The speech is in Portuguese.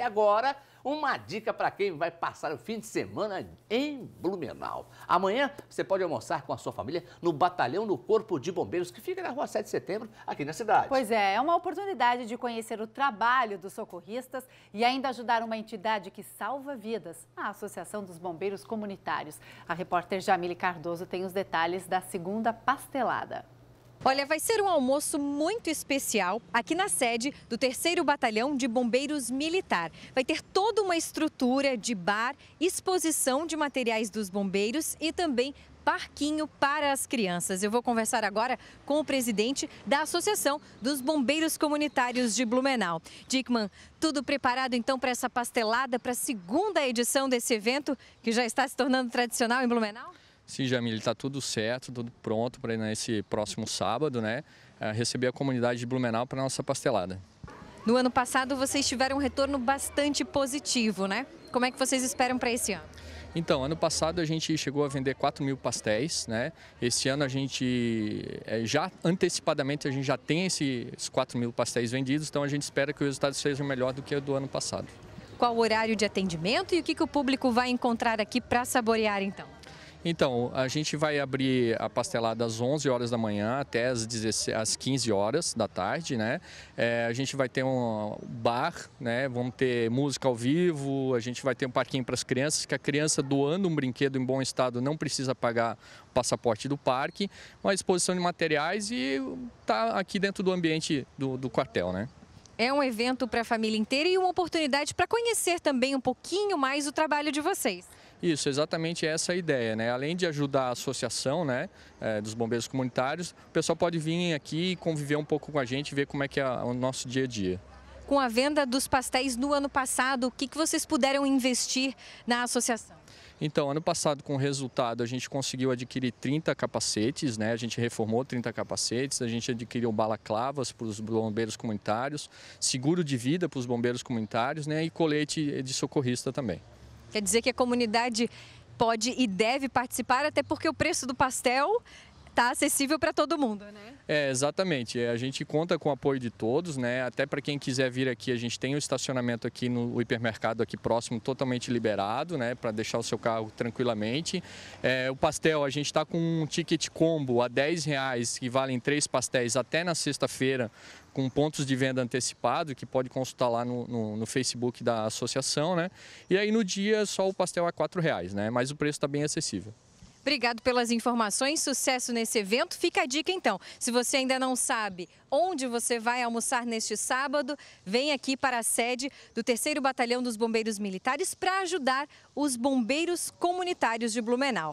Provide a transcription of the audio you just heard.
E agora, uma dica para quem vai passar o fim de semana em Blumenau. Amanhã você pode almoçar com a sua família no Batalhão do Corpo de Bombeiros, que fica na rua 7 de setembro, aqui na cidade. Pois é, é uma oportunidade de conhecer o trabalho dos socorristas e ainda ajudar uma entidade que salva vidas, a Associação dos Bombeiros Comunitários. A repórter Jamile Cardoso tem os detalhes da segunda pastelada. Olha, vai ser um almoço muito especial aqui na sede do 3 Batalhão de Bombeiros Militar. Vai ter toda uma estrutura de bar, exposição de materiais dos bombeiros e também parquinho para as crianças. Eu vou conversar agora com o presidente da Associação dos Bombeiros Comunitários de Blumenau. Dickman, tudo preparado então para essa pastelada, para a segunda edição desse evento que já está se tornando tradicional em Blumenau? Sim, Jamil, está tudo certo, tudo pronto para nesse próximo sábado, né? É, Receber a comunidade de Blumenau para a nossa pastelada. No ano passado vocês tiveram um retorno bastante positivo, né? Como é que vocês esperam para esse ano? Então, ano passado a gente chegou a vender 4 mil pastéis, né? Esse ano a gente é, já antecipadamente a gente já tem esses 4 mil pastéis vendidos, então a gente espera que o resultado seja melhor do que o do ano passado. Qual o horário de atendimento e o que, que o público vai encontrar aqui para saborear então? Então, a gente vai abrir a pastelada às 11 horas da manhã até às, 16, às 15 horas da tarde, né? É, a gente vai ter um bar, né? Vamos ter música ao vivo, a gente vai ter um parquinho para as crianças, que a criança doando um brinquedo em bom estado não precisa pagar o passaporte do parque, uma exposição de materiais e tá aqui dentro do ambiente do, do quartel, né? É um evento para a família inteira e uma oportunidade para conhecer também um pouquinho mais o trabalho de vocês. Isso, exatamente essa é a ideia, né? Além de ajudar a associação, né, é, dos bombeiros comunitários, o pessoal pode vir aqui e conviver um pouco com a gente, ver como é que é o nosso dia a dia. Com a venda dos pastéis no ano passado, o que, que vocês puderam investir na associação? Então, ano passado, com o resultado, a gente conseguiu adquirir 30 capacetes, né? A gente reformou 30 capacetes, a gente adquiriu balaclavas para os bombeiros comunitários, seguro de vida para os bombeiros comunitários, né? E colete de socorrista também. Quer dizer que a comunidade pode e deve participar, até porque o preço do pastel tá acessível para todo mundo, né? É, exatamente. É, a gente conta com o apoio de todos, né? Até para quem quiser vir aqui, a gente tem o estacionamento aqui no hipermercado aqui próximo totalmente liberado, né? Para deixar o seu carro tranquilamente. É, o pastel, a gente está com um ticket combo a 10 reais, que valem três pastéis até na sexta-feira, com pontos de venda antecipado, que pode consultar lá no, no, no, Facebook da associação, né? E aí no dia só o pastel a 4 reais, né? Mas o preço está bem acessível. Obrigado pelas informações, sucesso nesse evento. Fica a dica então. Se você ainda não sabe onde você vai almoçar neste sábado, vem aqui para a sede do 3 Batalhão dos Bombeiros Militares para ajudar os bombeiros comunitários de Blumenau.